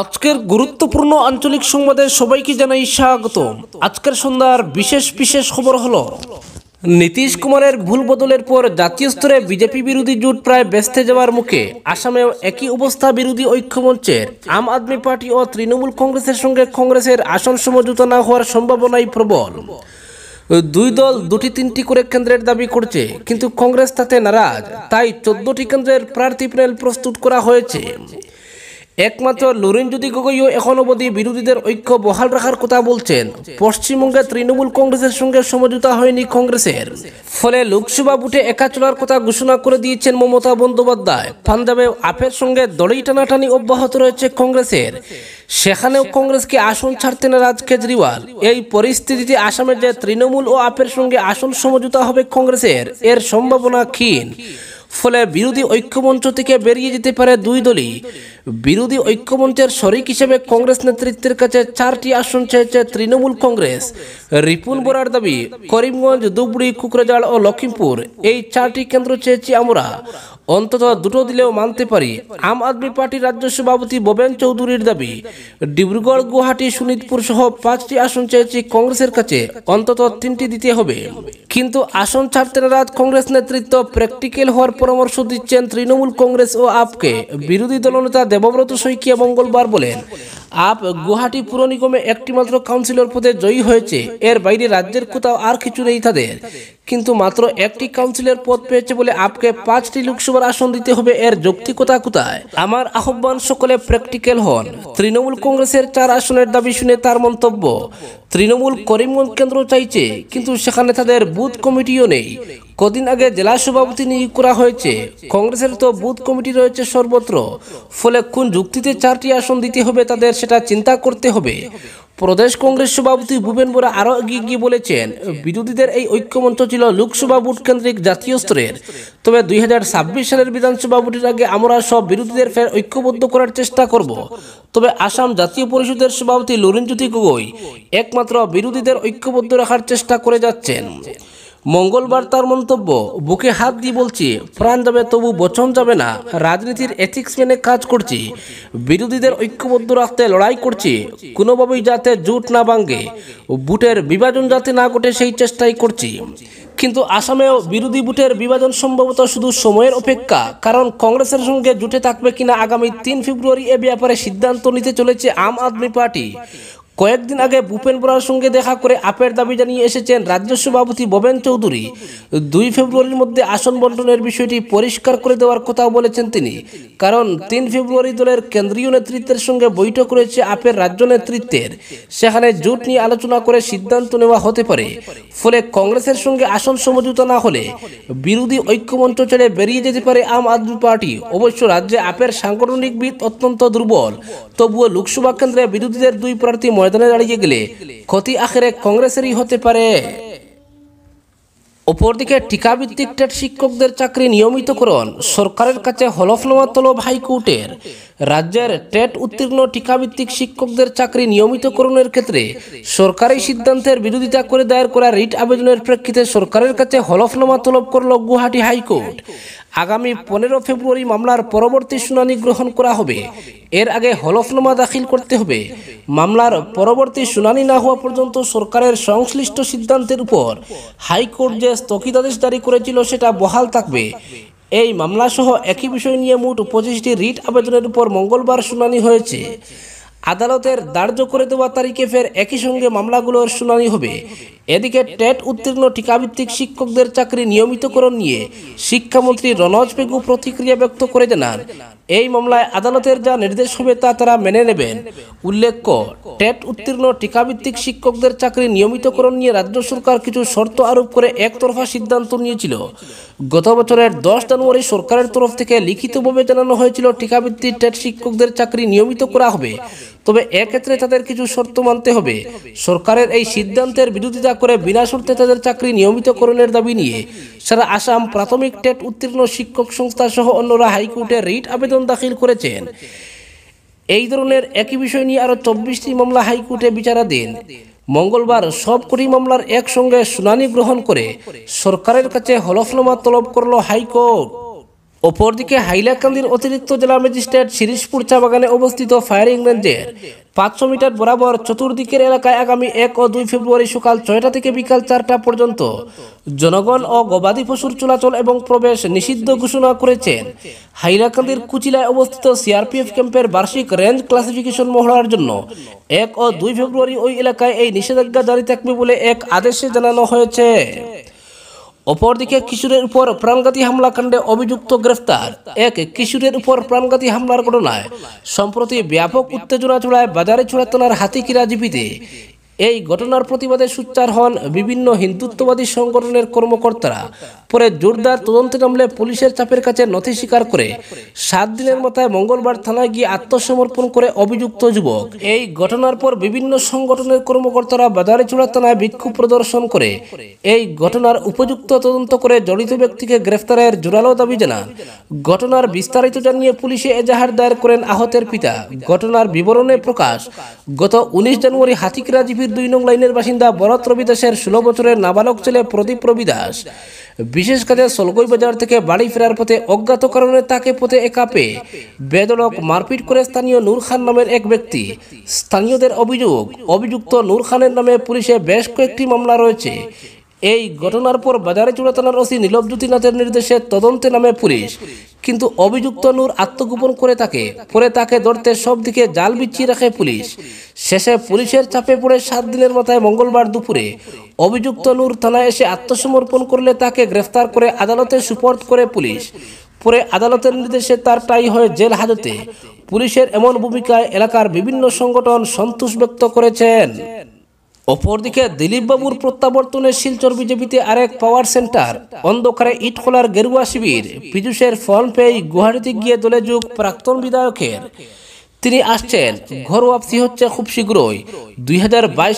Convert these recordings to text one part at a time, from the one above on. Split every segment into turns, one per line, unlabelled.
আজকের গুরুত্বপূর্ণ আঞ্চলিক সংবাদে সবাইকে জানাই স্বাগত আজকের সন্ধ্যার বিশেষ বিশেষ খবর হলো নীতিশ কুমারের ভুল বদলের পর জাতীয় স্তরে বিজেপি বিরোধী জোট প্রায় ব্যস্তে যাওয়ার মুখে আসামেও একই অবস্থা বিরোধী ঐক্যমঞ্চের আম আদমি পার্টি ও তৃণমূল কংগ্রেসের সঙ্গে কংগ্রেসের আসন সমঝোতা না হওয়ার সম্ভাবনাই প্রবল দুই দল দুটি তিনটি করে কেন্দ্রের দাবি করছে কিন্তু কংগ্রেস তাতে নারাজ তাই চোদ্দটি কেন্দ্রের প্রার্থী প্যানেল প্রস্তুত করা হয়েছে একমাত্র জ্যোতি গগৈও এখন অবধি বিরোধীদের ঐক্য বহাল রাখার কথা বলছেন পশ্চিমবঙ্গে তৃণমূল কংগ্রেসের সঙ্গে সমঝোতা হয়নি কংগ্রেসের ফলে লোকসভা বুটে একা চলার কথা ঘোষণা করে দিয়েছেন মমতা বন্দ্যোপাধ্যায় পাঞ্জাবে আপের সঙ্গে দড়ি টানাটানি অব্যাহত রয়েছে কংগ্রেসের সেখানেও কংগ্রেসকে আসন ছাড়তে না রাজ কেজরিওয়াল এই পরিস্থিতিতে আসামের যে তৃণমূল ও আপের সঙ্গে আসন সমঝোতা হবে কংগ্রেসের এর সম্ভাবনা ক্ষীণ ফলে বিরোধী ঐক্যমঞ্চ থেকে বেরিয়ে যেতে পারে দুই দলই বিরোধী ঐক্যমঞ্চের শরিক হিসেবে কংগ্রেস নেতৃত্বের কাছে চারটি আসন চেয়েছে তৃণমূল কংগ্রেস রিপুন বোরার দাবি করিমগঞ্জ ধুবড়ি কুকরাজাল ও লক্ষিমপুর এই চারটি কেন্দ্র চেয়েছি আমরা অন্তত দুটো দিলেও মানতে পারি আম আদমি পার্টির রাজ্য সভাপতি ববেন চৌধুরীর দাবি ডিব্রুগড় গুয়াহাটি সুনিতপুর সহ পাঁচটি আসন চেয়েছি কংগ্রেসের কাছে অন্তত তিনটি দিতে হবে কিন্তু আসন ছাড়তে রাত কংগ্রেস নেতৃত্ব প্র্যাকটিক্যাল হওয়ার পরামর্শ দিচ্ছেন তৃণমূল কংগ্রেস ও আপকে বিরোধী দলনেতা দেবব্রত শৈকিয়া মঙ্গলবার বলেন আপ গুয়াহাটি পুর নিগমে একটিমাত্র কাউন্সিলর পদে জয়ী হয়েছে এর বাইরে রাজ্যের কোথাও আর কিছু নেই তাদের কিন্তু মাত্র একটি কাউন্সিলের পদ পেয়েছে বলে আপকে পাঁচটি লোকসভার আসন দিতে হবে এর যৌক্তিকতা কোথায় আমার আহ্বান সকলে প্র্যাকটিক্যাল হন তৃণমূল কংগ্রেসের চার আসনের দাবি শুনে তার মন্তব্য তৃণমূল করিমগঞ্জ কেন্দ্র চাইছে কিন্তু সেখানে তাদের বুথ কমিটিও নেই কদিন আগে জেলা সভাপতি নিয়োগ করা হয়েছে কংগ্রেসের তো বুথ কমিটি রয়েছে সর্বত্র ফলে কোন যুক্তিতে চারটি আসন দিতে হবে তাদের সেটা চিন্তা করতে হবে প্রদেশ কংগ্রেস সভাপতি ভূপেন বোরা আরও এগিয়ে গিয়ে বলেছেন বিরোধীদের এই ঐক্যমঞ্চ ছিল লোকসভা ভোট কেন্দ্রিক জাতীয় স্তরের তবে দুই সালের বিধানসভা ভোটের আগে আমরা সব বিরোধীদের ফের ঐক্যবদ্ধ করার চেষ্টা করব তবে আসাম জাতীয় পরিষদের সভাপতি লরিনজ্যোতি গগৈ একমাত্র বিরোধীদের ঐক্যবদ্ধ রাখার চেষ্টা করে যাচ্ছেন মঙ্গলবার তার মন্তব্য বুকে হাত দিয়ে বলছি প্রাণ যাবে তবু বচন যাবে না রাজনীতির এথিক্স মেনে কাজ করছি বিরোধীদের ঐক্যবদ্ধ রাখতে লড়াই করছি কোনোভাবেই যাতে জুট না ভাঙ্গে বুটের বিভাজন যাতে না ঘটে সেই চেষ্টাই করছি কিন্তু আসামেও বিরোধী বুটের বিভাজন সম্ভবত শুধু সময়ের অপেক্ষা কারণ কংগ্রেসের সঙ্গে জুটে থাকবে কিনা আগামী তিন ফেব্রুয়ারি এ ব্যাপারে সিদ্ধান্ত নিতে চলেছে আম আদমি পার্টি কয়েকদিন আগে ভূপেন বরার সঙ্গে দেখা করে আপের দাবি জানিয়ে এসেছেন রাজ্য সভাপতি ববেন চৌধুরী দুই ফেব্রুয়ারির মধ্যে আসন বন্টনের বিষয়টি পরিষ্কার করে দেওয়ার কথাও বলেছেন তিনি কারণ তিন ফেব্রুয়ারি দলের কেন্দ্রীয় নেতৃত্বের সঙ্গে বৈঠক রয়েছে আপের রাজ্য নেতৃত্বের সেখানে জোট নিয়ে আলোচনা করে সিদ্ধান্ত নেওয়া হতে পারে ফলে কংগ্রেসের সঙ্গে আসন সমঝোতা না হলে বিরোধী ঐক্যমঞ্চ ছেড়ে বেরিয়ে যেতে পারে আম আদমি পার্টি অবশ্য রাজ্যে আপের সাংগঠনিক বিদ অত্যন্ত দুর্বল তবুও লোকসভা কেন্দ্রে বিরোধীদের দুই প্রার্থী ময়দানে দাঁড়িয়ে গেলে ক্ষতি আখেরে কংগ্রেসেরই হতে পারে অপরদিকে টিকাভিত্তিক টেট শিক্ষকদের চাকরি নিয়মিতকরণ সরকারের কাছে হলফনামা তলব হাইকোর্টের রাজ্যের টেট উত্তীর্ণ টিকাভিত্তিক শিক্ষকদের চাকরি নিয়মিতকরণের ক্ষেত্রে সরকারি সিদ্ধান্তের বিরোধিতা করে দায়ের করা রিট আবেদনের প্রেক্ষিতে সরকারের কাছে হলফনামা তলব করল গুয়াহাটি হাইকোর্ট আগামী পনেরো ফেব্রুয়ারি মামলার পরবর্তী শুনানি গ্রহণ করা হবে এর আগে হলফনামা দাখিল করতে হবে মামলার পরবর্তী শুনানি না হওয়া পর্যন্ত সরকারের সংশ্লিষ্ট সিদ্ধান্তের উপর হাইকোর্ট যে স্থগিতাদেশ জারি করেছিল সেটা বহাল থাকবে এই মামলাসহ একই বিষয় নিয়ে মোট পঁচিশটি রিট আবেদনের উপর মঙ্গলবার শুনানি হয়েছে আদালতের দার্য করে দেওয়া তারিখে ফের একই সঙ্গে মামলাগুলোর শুনানি হবে এদিকে টেট উত্তীর্ণ টিকাভিত্তিক শিক্ষকদের চাকরি নিয়মিতকরণ নিয়ে শিক্ষামন্ত্রী রনজ বেগু প্রতিক্রিয়া ব্যক্ত করে জানান এই মামলায় আদালতের যা নির্দেশ হবে তা তারা মেনে নেবেন উল্লেখ্য টেট উত্তীর্ণ টিকাভিত্তিক শিক্ষকদের চাকরি নিয়মিতকরণ নিয়ে রাজ্য সরকার কিছু শর্ত আরোপ করে একতরফা সিদ্ধান্ত নিয়েছিল গত বছরের দশ জানুয়ারি সরকারের তরফ থেকে লিখিতভাবে জানানো হয়েছিল টিকাভিত্তিক টেট শিক্ষকদের চাকরি নিয়মিত করা হবে তবে এক্ষেত্রে তাদের কিছু শর্ত মানতে হবে সরকারের এই সিদ্ধান্তের বিরোধিতা করে বিনা শর্তে তাদের চাকরি নিয়মিতকরণের দাবি নিয়ে সারা আসাম প্রাথমিক টেট উত্তীর্ণ শিক্ষক সংস্থা সহ অন্যরা হাইকোর্টে রিট আবেদন দাখিল করেছেন এই ধরনের একই বিষয় নিয়ে আরও চব্বিশটি মামলা হাইকোর্টে বিচারাধীন মঙ্গলবার সব কোটি মামলার একসঙ্গে শুনানি গ্রহণ করে সরকারের কাছে হলফনামা তলব করল হাইকোর্ট অপরদিকে হাইলাকান্দির অতিরিক্ত জেলা ম্যাজিস্ট্রেট শিরিশপুর চা বাগানে অবস্থিত ফায়ারিং রেঞ্জের পাঁচশো মিটার বরাবর চতুর্দিকের এলাকায় আগামী এক ও দুই ফেব্রুয়ারি সকাল ছয়টা থেকে বিকাল চারটা পর্যন্ত জনগণ ও গবাদি পশুর চলাচল এবং প্রবেশ নিষিদ্ধ ঘোষণা করেছেন হাইলাকান্দির কুচিলায় অবস্থিত সিআরপিএফ ক্যাম্পের বার্ষিক রেঞ্জ ক্লাসিফিকেশন মহড়ার জন্য এক ও দুই ফেব্রুয়ারি ওই এলাকায় এই নিষেধাজ্ঞা জারি থাকবে বলে এক আদেশে জানানো হয়েছে অপরদিকে কিশোরের উপর প্রাণঘাতী হামলাকাণ্ডে অভিযুক্ত গ্রেফতার এক কিশোরের উপর প্রাণঘাতী হামলার ঘটনায় সম্প্রতি ব্যাপক উত্তেজনা চড়ায় বাজারে ছোড়া থানার ক্রীড়া জীবিতে এই ঘটনার প্রতিবাদে সুচ্চার হন বিভিন্ন হিন্দুত্ববাদী সংগঠনের কর্মকর্তারা পরে জোরদার তদন্তে নামলে পুলিশের চাপের কাছে নথি স্বীকার করে সাত দিনের মাথায় মঙ্গলবার থানায় গিয়ে আত্মসমর্পণ করে অভিযুক্ত যুবক এই ঘটনার পর বিভিন্ন সংগঠনের কর্মকর্তারা বাজারিচূড়া থানায় বিক্ষোভ প্রদর্শন করে এই ঘটনার উপযুক্ত তদন্ত করে জড়িত ব্যক্তিকে গ্রেফতারের জোরালো দাবি জানান ঘটনার বিস্তারিত জানিয়ে পুলিশে এজাহার দায়ের করেন আহতের পিতা ঘটনার বিবরণে প্রকাশ গত উনিশ জানুয়ারি হাতিকরা জিপির দুই নং লাইনের বাসিন্দা বরত রবি দাসের ষোলো বছরের নাবালক ছেলে প্রদীপ রবি দাস বিশেষ কাজে সলগই বাজার থেকে বাড়ি ফেরার পথে অজ্ঞাত কারণে তাকে পথে একাপে বেদনক মারপিট করে স্থানীয় নূর খান নামের এক ব্যক্তি স্থানীয়দের অভিযোগ অভিযুক্ত নূর খানের নামে পুলিশে বেশ কয়েকটি মামলা রয়েছে এই ঘটনার পর বাজারেচুড়া থানার ওসি নীলবজ্যোতিনাথের নির্দেশে তদন্তে নামে পুলিশ কিন্তু অভিযুক্ত নূর আত্মগোপন করে থাকে পরে তাকে ধরতে সব দিকে জাল বিছিয়ে রাখে পুলিশ শেষে পুলিশের চাপে পড়ে সাত দিনের মাথায় মঙ্গলবার দুপুরে অভিযুক্ত নূর থানায় এসে আত্মসমর্পণ করলে তাকে গ্রেফতার করে আদালতে সুপর্দ করে পুলিশ পরে আদালতের নির্দেশে তার টাই হয়ে জেল হাজতে পুলিশের এমন ভূমিকায় এলাকার বিভিন্ন সংগঠন সন্তোষ ব্যক্ত করেছেন অপরদিকে দিলীপবাবুর প্রত্যাবর্তনে শিলচর বিজেপিতে আরেক পাওয়ার সেন্টার অন্ধকারে ইটখোলার গেরুয়া শিবির পীযুষের ফর্ম পেয়ে গুয়াহাটিতে গিয়ে দলে যোগ প্রাক্তন বিধায়কের তিনি আসছেন ঘরোয়াপসি হচ্ছে খুব শীঘ্রই দুই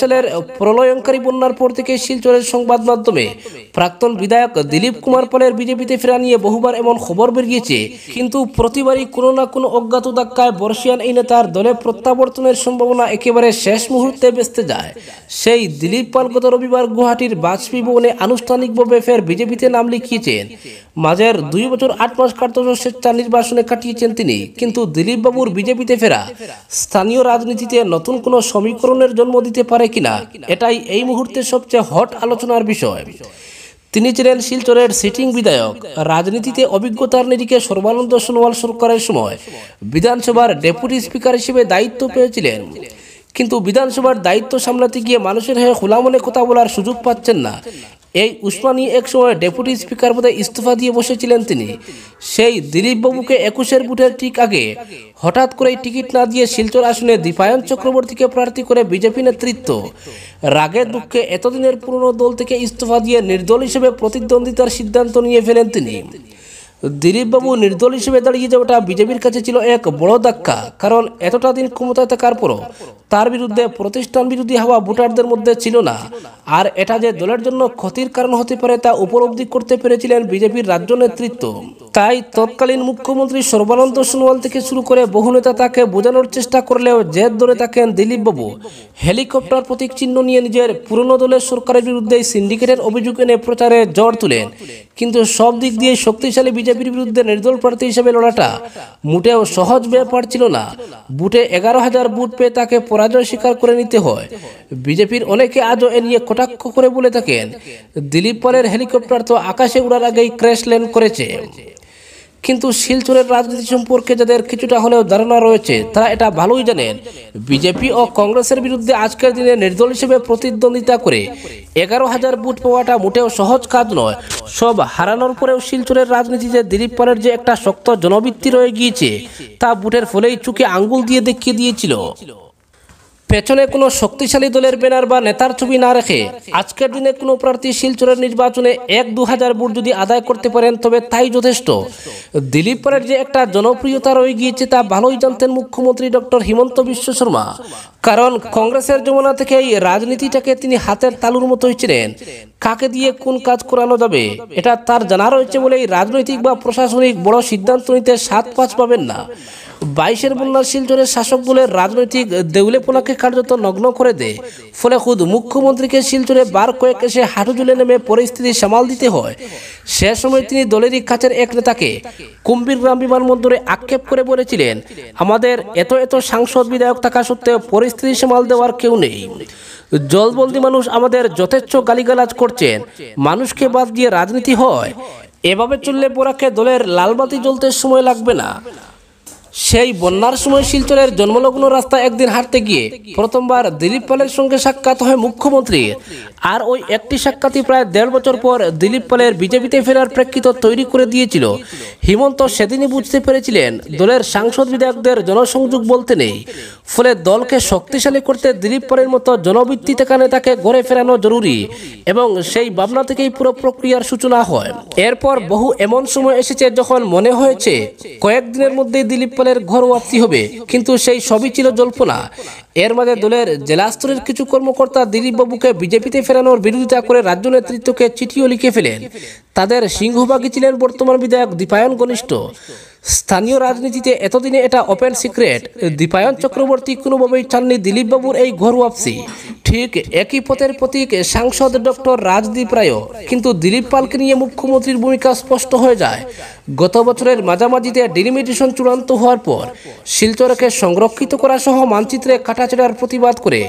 সালের প্রলয়ঙ্কারী বন্যার পর থেকে শিলচরের সংবাদ মাধ্যমে প্রাক্তন বিধায়ক দিলীপ কুমার পালের বিজেপিতে ফেরা নিয়ে বহুবার এমন খবর বেরিয়েছে কিন্তু প্রতিবারই কোনো না কোনো অজ্ঞাত ধাক্কায় বর্ষিয়ান এই নেতার দলে প্রত্যাবর্তনের সম্ভাবনা একেবারে শেষ মুহূর্তে বেঁচতে যায় সেই দিলীপ পাল গত রবিবার গুয়াহাটির বাজপেয়ী ভবনে আনুষ্ঠানিকভাবে ফের বিজেপিতে নাম লিখিয়েছেন মাঝের দুই বছর আট মাস কার্যত স্বেচ্ছা নির্বাসনে কাটিয়েছেন তিনি কিন্তু দিলীপবাবুর বিজেপিতে ফেরা ফেরা স্থানীয় রাজনীতিতে নতুন কোনো সমীকরণের জন্ম দিতে পারে কিনা এটাই এই মুহূর্তে সবচেয়ে হট আলোচনার বিষয় তিনি ছিলেন শিলচরের সিটিং বিধায়ক রাজনীতিতে অভিজ্ঞতার নিরিখে সর্বানন্দ সোনোয়াল সরকারের সময় বিধানসভার ডেপুটি স্পিকার হিসেবে দায়িত্ব পেয়েছিলেন কিন্তু বিধানসভার দায়িত্ব সামলাতে গিয়ে মানুষের হয়ে খোলামনে কথা বলার সুযোগ পাচ্ছেন না এই উসমানী একসময় ডেপুটি স্পিকার পদে ইস্তফা দিয়ে বসেছিলেন তিনি সেই দিলীপবাবুকে একুশের বুটের ঠিক আগে হঠাৎ করে টিকিট না দিয়ে শিলচর আসনে দীপায়ন চক্রবর্তীকে প্রার্থী করে বিজেপি নেতৃত্ব রাগে দুঃখে এতদিনের পুরনো দল থেকে ইস্তফা দিয়ে নির্দল হিসেবে প্রতিদ্বন্দ্বিতার সিদ্ধান্ত নিয়ে ফেলেন তিনি দিলীপবাবু নির্দল হিসেবে দাঁড়িয়ে যাওয়াটা বিজেপির কাছে ছিল এক বড় ধাক্কা কারণ এতটা দিন ক্ষমতায় থাকার পরও তার বিরুদ্ধে প্রতিষ্ঠান বিরোধী হওয়া ভোটারদের মধ্যে ছিল না আর এটা যে দলের জন্য ক্ষতির কারণ হতে পারে তা উপলব্ধি করতে পেরেছিলেন বিজেপির রাজ্য নেতৃত্ব তাই তৎকালীন মুখ্যমন্ত্রী সর্বানন্দ সোনোয়াল থেকে শুরু করে বহু নেতা তাকে বোঝানোর চেষ্টা করলেও জেদ ধরে থাকেন দিলীপবাবু হেলিকপ্টার প্রতীক চিহ্ন নিয়ে নিজের পুরনো দলের সরকারের বিরুদ্ধে সিন্ডিকেটের অভিযোগ এনে প্রচারে জ্বর তুলেন কিন্তু সব দিক দিয়ে শক্তিশালী বিজেপির বিরুদ্ধে নির্দল প্রার্থী হিসেবে লড়াটা মোটেও সহজ ব্যাপার ছিল না বুটে এগারো হাজার বুট পেয়ে তাকে পরাজয় স্বীকার করে নিতে হয় বিজেপির অনেকে আজও এ নিয়ে কটাক্ষ করে বলে থাকেন দিলীপ পালের হেলিকপ্টার তো আকাশে উড়ার আগেই ক্র্যাশ ল্যান্ড করেছে কিন্তু শিলচরের রাজনীতি সম্পর্কে যাদের কিছুটা হলেও ধারণা রয়েছে তারা এটা ভালোই জানেন বিজেপি ও কংগ্রেসের বিরুদ্ধে আজকের দিনে নির্দল হিসেবে প্রতিদ্বন্দ্বিতা করে এগারো হাজার বুট পাওয়াটা মোটেও সহজ কাজ নয় সব হারানোর পরেও শিলচরের রাজনীতিতে দিলীপ পালের যে একটা শক্ত জনবৃত্তি রয়ে গিয়েছে তা বুটের ফলেই চুকে আঙ্গুল দিয়ে দেখিয়ে দিয়েছিল পেছনে কোনো শক্তিশালী দলের ব্যানার বা নেতার ছবি না রেখে আজকের দিনে কোনো প্রার্থী শিলচরের নির্বাচনে এক দু হাজার ভোট যদি আদায় করতে পারেন তবে তাই যথেষ্ট দিলীপ পাড়ের যে একটা জনপ্রিয়তা রয়ে গিয়েছে তা ভালোই জানতেন মুখ্যমন্ত্রী ডক্টর হিমন্ত বিশ্ব শর্মা কারণ কংগ্রেসের যমুনা থেকে এই রাজনীতিটাকে তিনি হাতের তালুর মতো হয়েছিলেন কাকে দিয়ে কোন কাজ করানো যাবে এটা তার জানা রয়েছে বলেই রাজনৈতিক বা প্রশাসনিক বড় সিদ্ধান্ত নিতে সাত পাঁচ পাবেন না বাইশের বন্যার শিলচরের শাসক দলের রাজনৈতিক দেউলেপোনাকে কার্যত নগ্ন করে দেয় ফলে খুদ মুখ্যমন্ত্রীকে শিলচরে বার কয়েক এসে হাঁটু জুলে নেমে পরিস্থিতি সামাল দিতে হয় সে সময় তিনি দলেরই কাছের এক নেতাকে কুম্বির গ্রাম বিমানবন্দরে আক্ষেপ করে বলেছিলেন আমাদের এত এত সাংসদ বিধায়ক থাকা সত্ত্বেও পরিস্থিতি সামাল দেওয়ার কেউ নেই জলবন্দি মানুষ আমাদের যথেচ্ছ গালিগালাজ করছেন মানুষকে বাদ দিয়ে রাজনীতি হয় এভাবে চললে পোরাকে দলের লালবাতি জ্বলতে সময় লাগবে না সেই বন্যার সময় শিলচরের জন্মলগ্ন রাস্তা একদিন হাঁটতে গিয়ে প্রথমবার দিলীপ পালের সঙ্গে সাক্ষাৎ হয় মুখ্যমন্ত্রী আর ওই একটি সাক্ষাৎই প্রায় দেড় বছর পর দিলীপ পালের বিজেপিতে ফেরার প্রেক্ষিত তৈরি করে দিয়েছিল হিমন্ত সেদিনই বুঝতে পেরেছিলেন দলের সাংসদ বিধায়কদের জনসংযোগ বলতে নেই ফলে দলকে শক্তিশালী করতে দিলীপ পালের মতো জনবৃত্তি থাকা তাকে গড়ে ফেরানো জরুরি এবং সেই ভাবনা থেকেই পুরো প্রক্রিয়ার সূচনা হয় এরপর বহু এমন সময় এসেছে যখন মনে হয়েছে কয়েকদিনের মধ্যেই দিলীপ জলফলের ঘরোয়াপ্তি হবে কিন্তু সেই সবই ছিল জল্পনা এর মাঝে দলের জেলা স্তরের কিছু কর্মকর্তা দিলীপবাবুকে বিজেপিতে ফেরানোর বিরোধিতা করে রাজ্য নেতৃত্বকে চিঠিও লিখে ফেলেন তাদের সিংহভাগী ছিলেন বর্তমান বিধায়ক দীপায়ন ঘনিষ্ঠ স্থানীয় রাজনীতিতে এতদিনে এটা ওপেন সিক্রেট দীপায়ন চক্রবর্তী কোনোভাবেই চাননি দিলীপবাবুর এই ঘর ওয়াপসি ঠিক একই পথের প্রতীক সাংসদ ডক্টর রাজদীপ রায়ও কিন্তু দিলীপ পালকে নিয়ে মুখ্যমন্ত্রীর ভূমিকা স্পষ্ট হয়ে যায় গত বছরের মাঝামাঝিতে ডিলিমিটেশন চূড়ান্ত হওয়ার পর শিলচরকে সংরক্ষিত করা সহ মানচিত্রে কাটাছেড়ার প্রতিবাদ করে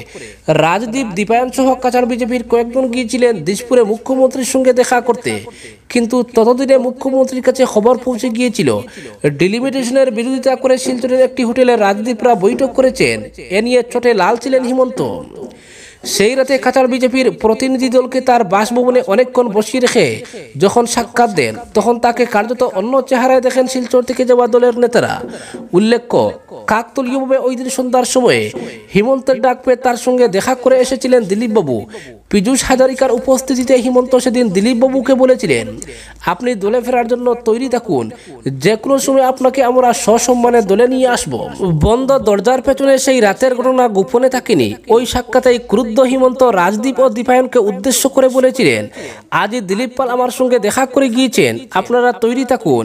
রাজদীপ দীপায়ন সহ কাছাড় বিজেপির কয়েকজন গিয়েছিলেন দিশপুরে মুখ্যমন্ত্রীর সঙ্গে দেখা করতে কিন্তু ততদিনে মুখ্যমন্ত্রীর কাছে খবর পৌঁছে গিয়েছিল ডিলিমিটেশনের বিরোধিতা করে শিলচরের একটি হোটেলে রাজদীপরা বৈঠক করেছেন এ নিয়ে ছোটে লাল ছিলেন হিমন্ত সেই রাতে কাতার বিজেপির প্রতিনিধি দলকে তার বাসভবনে অনেকক্ষণ বসিয়ে রেখে যখন সাক্ষাৎ দেন তখন তাকে কার্যত অন্য চেহারায় দেখেন শিলচর থেকে যাওয়া দলের নেতারা উল্লেখ্য কাকতলীয়ভাবে ওই দিন সন্ধ্যার সময়ে হিমন্তের ডাক পেয়ে তার সঙ্গে দেখা করে এসেছিলেন দিলীপবাবু পীযুষ হাজারিকার উপস্থিতিতে হিমন্ত সেদিন দিলীপবাবুকে বলেছিলেন আপনি দলে ফেরার জন্য তৈরি থাকুন যে কোনো সময় আপনাকে আমরা সসম্মানে দলে নিয়ে আসব বন্ধ দরজার পেছনে সেই রাতের ঘটনা গোপনে থাকেনি ওই সাক্ষাতে ক্রুদ্ধ হিমন্ত রাজদীপ ও দীপায়নকে উদ্দেশ্য করে বলেছিলেন আজই দিলীপ পাল আমার সঙ্গে দেখা করে গিয়েছেন আপনারা তৈরি থাকুন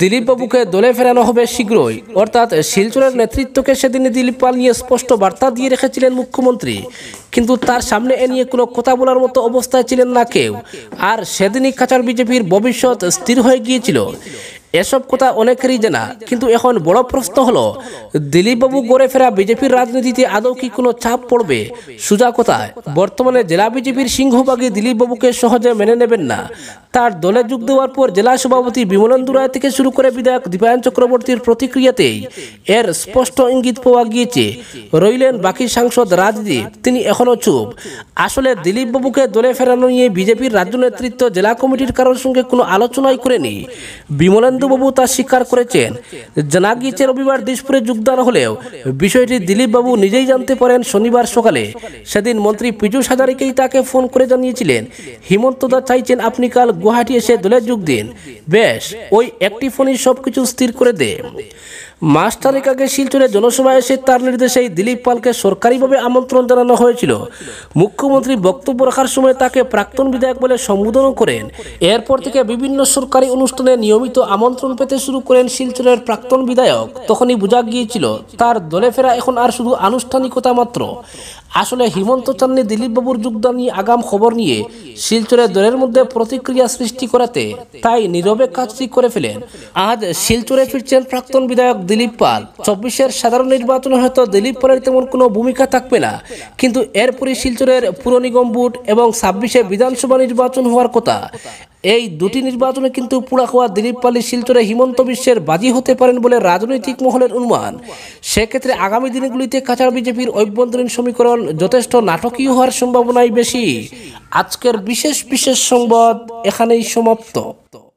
দিলীপবাবুকে দলে ফেরানো হবে শীঘ্রই অর্থাৎ শিলচরের নেতৃত্বকে সেদিন দিলীপ পাল নিয়ে স্পষ্ট বার্তা দিয়ে রেখেছিলেন মুখ্যমন্ত্রী কিন্তু তার সামনে এ নিয়ে কোনো কথা বলার মতো অবস্থায় ছিলেন না কেউ আর সেদিনই কাছাড় বিজেপির ভবিষ্যৎ স্থির হয়ে গিয়েছিল এসব কথা অনেকেরই জানা কিন্তু এখন বড় প্রশ্ন হলো দিলীপবাবু গড়ে ফেরা বিজেপির রাজনীতিতে আদৌ কি কোনো চাপ পড়বে সুজা কথায় বর্তমানে জেলা বিজেপির দিলীপ দিলীপবাবুকে সহজে মেনে নেবেন না তার দলে যোগ দেওয়ার পর জেলা সভাপতি বিমলেন্দু রায় থেকে শুরু করে বিধায়ক দীপায়ন চক্রবর্তীর প্রতিক্রিয়াতেই এর স্পষ্ট ইঙ্গিত পাওয়া গিয়েছে রইলেন বাকি সাংসদ রাজদীপ তিনি এখনও চুপ আসলে দিলীপবাবুকে দলে ফেরানো নিয়ে বিজেপির রাজ্য নেতৃত্ব জেলা কমিটির কারোর সঙ্গে কোনো আলোচনাই করেনি বিমলেন্দু বাবু তা স্বীকার করেছেন জানা রবিবার দিশপুরে যোগদান হলেও বিষয়টি দিলীপবাবু নিজেই জানতে পারেন শনিবার সকালে সেদিন মন্ত্রী পীযুষ হাজারিকেই তাকে ফোন করে জানিয়েছিলেন হিমন্ত দা চাইছেন আপনি কাল গুয়াহাটি এসে দলে যোগ দিন বেশ ওই একটি ফোনই সবকিছু স্থির করে দে মাস তারিখ আগে শিলচরে জনসভায় এসে তার নির্দেশেই দিলীপ পালকে সরকারিভাবে আমন্ত্রণ জানানো হয়েছিল মুখ্যমন্ত্রী বক্তব্য রাখার সময় তাকে প্রাক্তন বিধায়ক বলে সম্বোধনও করেন এরপর থেকে বিভিন্ন সরকারি অনুষ্ঠানে নিয়মিত আমন্ত্রণ পেতে শুরু করেন শিলচরের প্রাক্তন বিধায়ক তখনই বোঝা গিয়েছিল তার দলে ফেরা এখন আর শুধু আনুষ্ঠানিকতা মাত্র আসলে হিমন্ত চান্নি দিলীপবাবুর যোগদান নিয়ে আগাম খবর নিয়ে শিলচরের দলের মধ্যে প্রতিক্রিয়া সৃষ্টি করাতে তাই নীরবে কাজটি করে ফেলেন আজ শিলচরে ফিরছেন প্রাক্তন বিধায়ক দিলীপ পাল চব্বিশের সাধারণ নির্বাচনে হয়তো দিলীপ পালের তেমন কোনো ভূমিকা থাকবে না কিন্তু এরপরই শিলচরের পুর নিগম বুট এবং ছাব্বিশে বিধানসভা নির্বাচন হওয়ার কথা এই দুটি নির্বাচনে কিন্তু পুরা হওয়া দিলীপ পালি শিলচরে হিমন্ত বিশ্বের বাজি হতে পারেন বলে রাজনৈতিক মহলের অনুমান সেক্ষেত্রে আগামী দিনগুলিতে কাছাড় বিজেপির অভ্যন্তরীণ সমীকরণ যথেষ্ট নাটকীয় হওয়ার সম্ভাবনাই বেশি আজকের বিশেষ বিশেষ সংবাদ এখানেই সমাপ্ত